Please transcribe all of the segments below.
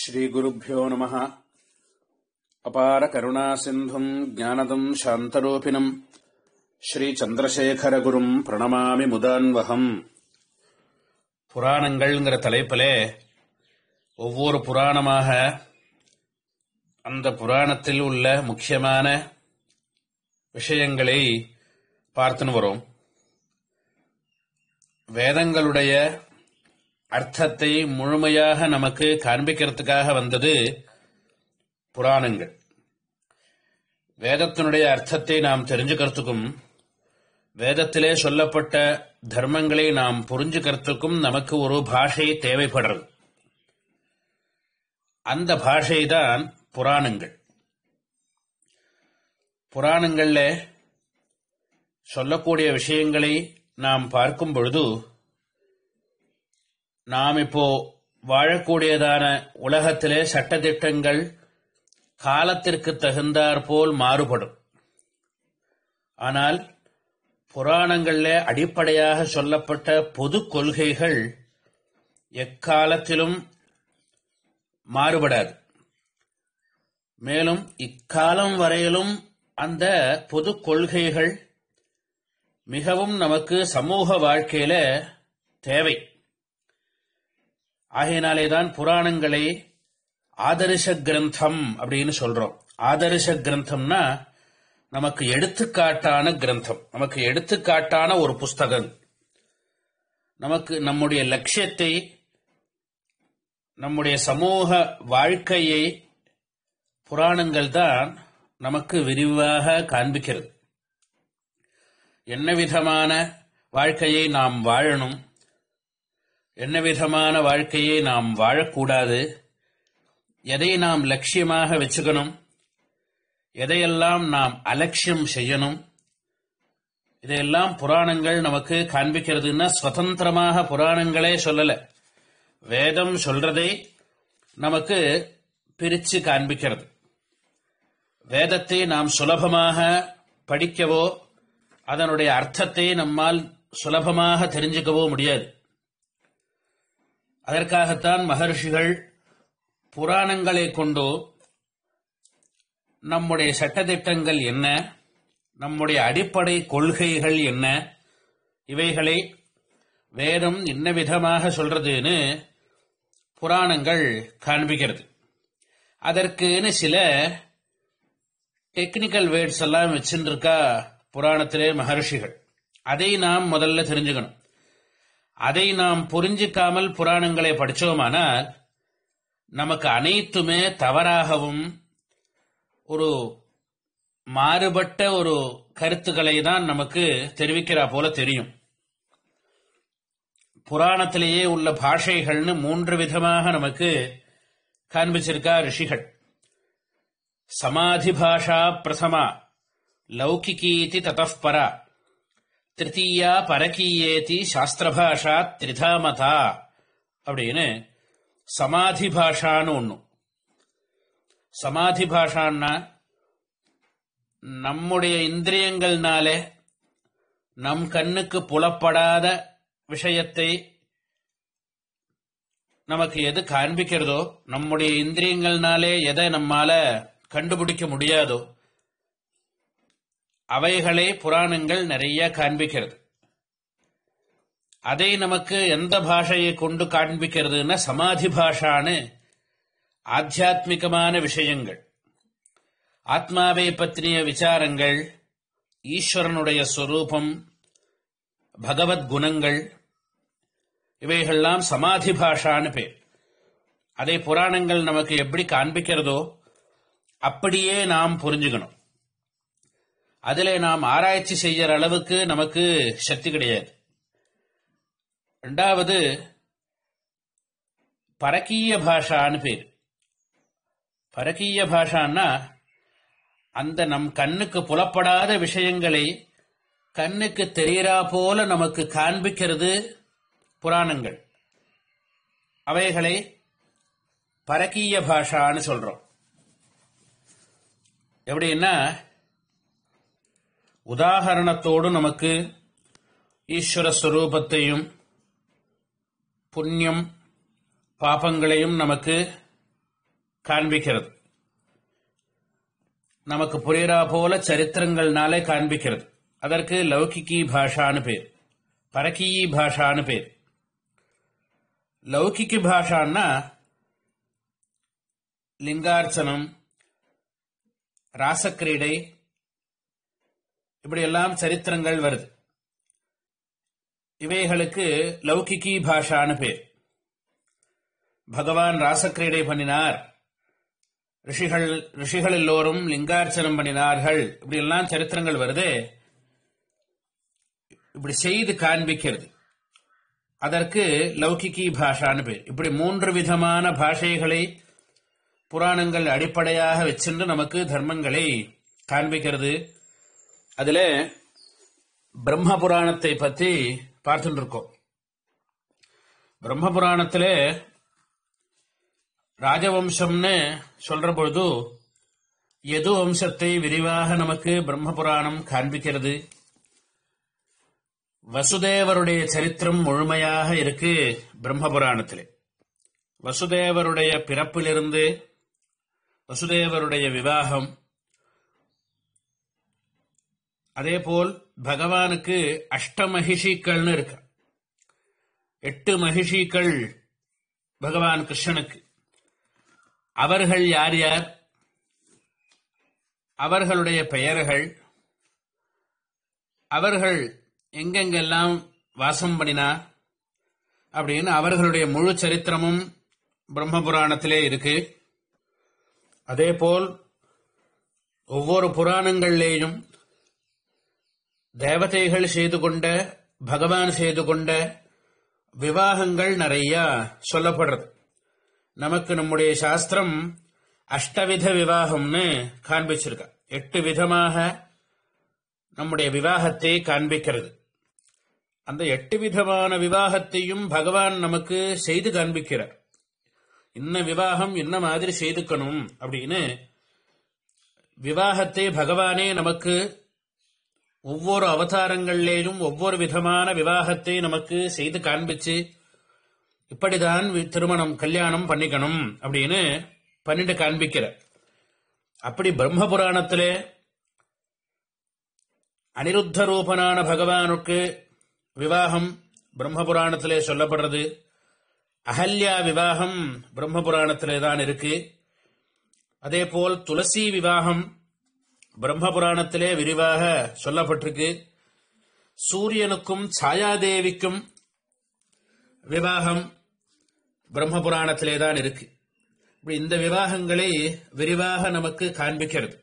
ஸ்ரீகுருப்போ நம அபார கருணா சிந்தும் ஜானதம் சாந்தரூபிணம் சந்திரசேகரகுரும் பிரணமாமி முதான்வகம் புராணங்கள்ங்கிற தலைப்பிலே ஒவ்வொரு புராணமாக அந்த புராணத்தில் உள்ள முக்கியமான விஷயங்களை பார்த்துன்னு வரும் வேதங்களுடைய அர்த்தத்தை முழுமையாக நமக்கு காண்பிக்கிறதுக்காக வந்தது புராணங்கள் வேதத்தினுடைய அர்த்தத்தை நாம் தெரிஞ்சுக்கிறதுக்கும் வேதத்திலே சொல்லப்பட்ட தர்மங்களை நாம் புரிஞ்சுக்கிறதுக்கும் நமக்கு ஒரு பாஷை தேவைப்படுறது அந்த பாஷை தான் புராணங்கள் புராணங்களில் சொல்லக்கூடிய விஷயங்களை நாம் பார்க்கும் பொழுது நாம் இப்போ வாழக்கூடியதான உலகத்திலே சட்டத்திட்டங்கள் காலத்திற்கு தகுந்தாற் போல் மாறுபடும் ஆனால் புராணங்களில் அடிப்படையாக சொல்லப்பட்ட பொது கொள்கைகள் எக்காலத்திலும் மாறுபடாது மேலும் இக்காலம் வரையிலும் அந்த பொது கொள்கைகள் மிகவும் நமக்கு சமூக வாழ்க்கையில தேவை ஆகையினாலேதான் புராணங்களை ஆதர்ஷ கிரந்தம் அப்படின்னு சொல்றோம் ஆதர்ஷ கிரந்தம்னா நமக்கு எடுத்துக்காட்டான கிரந்தம் நமக்கு எடுத்துக்காட்டான ஒரு புஸ்தகம் நமக்கு நம்முடைய லட்சியத்தை நம்முடைய சமூக வாழ்க்கையை புராணங்கள் தான் நமக்கு விரிவாக காண்பிக்கிறது என்ன விதமான வாழ்க்கையை நாம் வாழணும் என்ன விதமான வாழ்க்கையை நாம் வாழக்கூடாது எதை நாம் லட்சியமாக வச்சுக்கணும் எதையெல்லாம் நாம் அலட்சியம் செய்யணும் இதையெல்லாம் புராணங்கள் நமக்கு காண்பிக்கிறதுன்னா சுதந்திரமாக புராணங்களே சொல்லலை வேதம் சொல்றதை நமக்கு பிரித்து காண்பிக்கிறது வேதத்தை நாம் சுலபமாக படிக்கவோ அதனுடைய அர்த்தத்தை நம்மால் சுலபமாக தெரிஞ்சுக்கவோ முடியாது அதற்காகத்தான் மகர்ஷிகள் புராணங்களை கொண்டோ நம்முடைய சட்டத்திட்டங்கள் என்ன நம்முடைய அடிப்படை கொள்கைகள் என்ன இவைகளை வேதம் என்ன விதமாக சொல்றதுன்னு புராணங்கள் காண்பிக்கிறது அதற்குன்னு சில டெக்னிக்கல் வேர்ட்ஸ் எல்லாம் வச்சுருக்கா புராணத்திலே மகர்ஷிகள் அதை நாம் முதல்ல தெரிஞ்சுக்கணும் அதை நாம் புரிஞ்சிக்காமல் புராணங்களை படித்தோமானால் நமக்கு அனைத்துமே தவறாகவும் ஒரு மாறுபட்ட ஒரு கருத்துக்களை தான் நமக்கு தெரிவிக்கிறா போல தெரியும் புராணத்திலேயே உள்ள பாஷைகள்னு மூன்று விதமாக நமக்கு காண்பிச்சிருக்கா ரிஷிகள் சமாதி பாஷா பிரசமா லௌகிகீதி ததப்பரா திருத்தீயா பரகீயேதி சாஸ்திரபாஷா திரிதாமதா அப்படின்னு சமாதி பாஷான்னு ஒன்றும் சமாதி பாஷான்னா நம்முடைய இந்திரியங்கள்னாலே நம் கண்ணுக்கு புலப்படாத விஷயத்தை நமக்கு எது காண்பிக்கிறதோ நம்முடைய இந்திரியங்கள்னாலே எதை நம்மால கண்டுபிடிக்க முடியாதோ அவைகளே புராணங்கள் நிறைய காண்பிக்கிறது அதை நமக்கு எந்த பாஷையை கொண்டு காண்பிக்கிறதுனா சமாதி பாஷான ஆத்தியாத்மிகமான விஷயங்கள் ஆத்மாவை பற்றிய விசாரங்கள் ஈஸ்வரனுடைய ஸ்வரூபம் பகவத் குணங்கள் இவைகள்லாம் சமாதி பாஷான்னு பேர் அதை புராணங்கள் நமக்கு எப்படி காண்பிக்கிறதோ அப்படியே நாம் புரிஞ்சுக்கணும் அதில் நாம் ஆராய்ச்சி செய்கிற அளவுக்கு நமக்கு சக்தி கிடையாது ரெண்டாவது பரக்கீய பாஷான்னு பேர் பரக்கீய பாஷான்னா அந்த நம் கண்ணுக்கு புலப்படாத விஷயங்களை கண்ணுக்கு தெரியறா போல நமக்கு காண்பிக்கிறது புராணங்கள் அவைகளை பரக்கீய பாஷான்னு சொல்றோம் எப்படின்னா உதாகரணத்தோடு நமக்கு ஈஸ்வர ஸ்வரூபத்தையும் புண்ணியம் பாபங்களையும் நமக்கு காண்பிக்கிறது நமக்கு புரியறா போல சரித்திரங்கள்னாலே காண்பிக்கிறது அதற்கு லௌகிக்கி பாஷான்னு பேர் பரக்கியி பாஷான்னு பேர் லௌகிக்கு பாஷான்னா லிங்கார்ச்சனம் ராசக்கிரீடை இப்படியெல்லாம் சரித்திரங்கள் வருது இவைகளுக்கு லௌகிக்கி பாஷான்னு பேர் பகவான் ராசக்கிரீடை பண்ணினார் ரிஷிகள் ரிஷிகள் எல்லோரும் லிங்கார்ச்சனம் பண்ணினார்கள் இப்படி எல்லாம் சரித்திரங்கள் வருது இப்படி செய்து காண்பிக்கிறது அதற்கு லௌகிக்கி பாஷான்னு பேர் இப்படி மூன்று விதமான பாஷைகளை புராணங்கள் அடிப்படையாக வச்சென்று நமக்கு தர்மங்களை காண்பிக்கிறது அதுல பிரம்ம புராணத்தை பத்தி பார்த்துட்டு இருக்கோம் பிரம்ம புராணத்தில் ராஜவம்சம்னு சொல்ற பொழுது எது வம்சத்தை விரிவாக நமக்கு பிரம்ம புராணம் காண்பிக்கிறது வசுதேவருடைய சரித்திரம் முழுமையாக இருக்கு பிரம்ம புராணத்திலே வசுதேவருடைய பிறப்பிலிருந்து வசுதேவருடைய விவாகம் அதே போல் பகவானுக்கு மகிஷிக்கள்னு இருக்க எட்டு மகிஷிக்கள் பகவான் கிருஷ்ணனுக்கு அவர்கள் யார் யார் அவர்களுடைய பெயர்கள் அவர்கள் எங்கெங்கெல்லாம் வாசம் பண்ணினா அப்படின்னு அவர்களுடைய முழு சரித்திரமும் பிரம்ம புராணத்திலே இருக்கு அதே போல் ஒவ்வொரு புராணங்கள்லேயும் தேவதைகள் செய்து கொண்ட பகவான் செய்து கொண்ட விவாகங்கள் நிறையா சொல்லப்படுறது நமக்கு நம்முடைய சாஸ்திரம் அஷ்டவித விவாகம்னு காண்பிச்சிருக்க எட்டு விதமாக நம்முடைய விவாகத்தை காண்பிக்கிறது அந்த எட்டு விதமான விவாகத்தையும் பகவான் நமக்கு செய்து காண்பிக்கிறார் இன்ன விவாகம் என்ன மாதிரி செய்துக்கணும் அப்படின்னு விவாகத்தை பகவானே நமக்கு ஒவ்வொரு அவதாரங்களிலேயும் ஒவ்வொரு விதமான விவாகத்தை நமக்கு செய்து காண்பிச்சு இப்படிதான் திருமணம் கல்யாணம் பண்ணிக்கணும் அப்படின்னு பண்ணிட்டு காண்பிக்கிற அப்படி பிரம்மபுராணத்திலே அனிருத்த ரூபனான பகவானுக்கு விவாகம் பிரம்மபுராணத்திலே சொல்லப்படுறது அகல்யா விவாகம் பிரம்மபுராணத்திலே தான் இருக்கு அதே போல் துளசி விவாகம் பிரம்ம புராணத்திலே விரிவாக சொல்லப்பட்டிருக்கு சூரியனுக்கும் சாயாதேவிக்கும் விவாகம் பிரம்ம புராணத்திலே தான் இருக்கு இப்படி இந்த விவாகங்களை விரிவாக நமக்கு காண்பிக்கிறது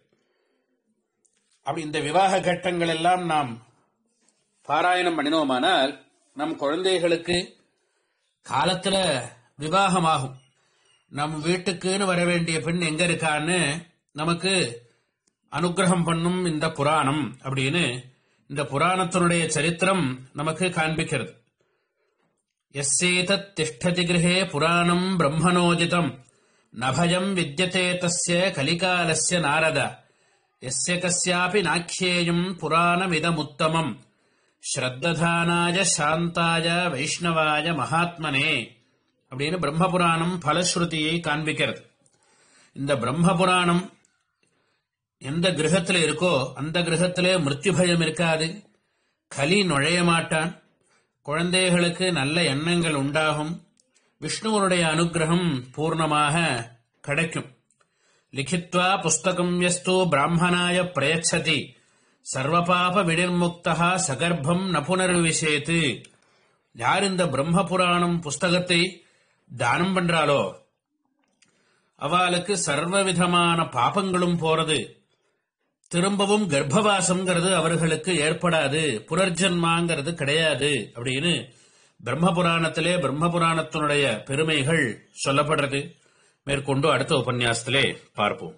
அப்படி இந்த விவாக கட்டங்கள் எல்லாம் நாம் பாராயணம் பண்ணினோமானால் நம் குழந்தைகளுக்கு காலத்தில் விவாகமாகும் நம் வீட்டுக்குன்னு வர வேண்டிய பெண் எங்க இருக்கான்னு நமக்கு அனுகிரகம் பண்ணும் இந்த புராணம் அப்படின்னு இந்த புராணத்தினுடைய சரித்திரம் நமக்கு காண்பிக்கிறது எஸ்ஸேதத் திஷ்டதி கிரகே புராணம் பிரம்மணோஜிதம் நபயம் வித்தியதே தஸ்ய கலிகாலஸ்ய நாரத எஸ்ய கஸ்யாபி நாக்கியேயம் புராணமிதமுத்தமம் ஸ்ரத்ததானாய சாந்தாய வைஷ்ணவாய மகாத்மனே அப்படின்னு பிரம்மபுராணம் பலஸ்ருதியை காண்பிக்கிறது இந்த பிரம்மபுராணம் எந்த கிரகத்தில் இருக்கோ அந்த கிரகத்திலே மிருத்யு பயம் இருக்காது கலி நுழைய மாட்டான் குழந்தைகளுக்கு நல்ல எண்ணங்கள் உண்டாகும் விஷ்ணுவனுடைய அனுகிரகம் பூர்ணமாக கிடைக்கும் லிகித்வா புஸ்தகம் எஸ்து பிராமணாய பிரயச்சதி சர்வபாப விடிர்முக்தா சகர்ப்பம் நபுனர்விசேத்து யார் இந்த பிரம்ம புராணம் புஸ்தகத்தை தானம் பண்றாளோ அவளுக்கு சர்வவிதமான பாபங்களும் போறது திரும்பவும் கர்ப்பவாசம்ங்கிறது அவர்களுக்கு ஏற்படாது புனர்ஜன்மாங்கிறது கிடையாது அப்படின்னு பிரம்மபுராணத்திலே பிரம்மபுராணத்தினுடைய பெருமைகள் சொல்லப்படுறது மேற்கொண்டு அடுத்த உபன்யாசத்திலே பார்ப்போம்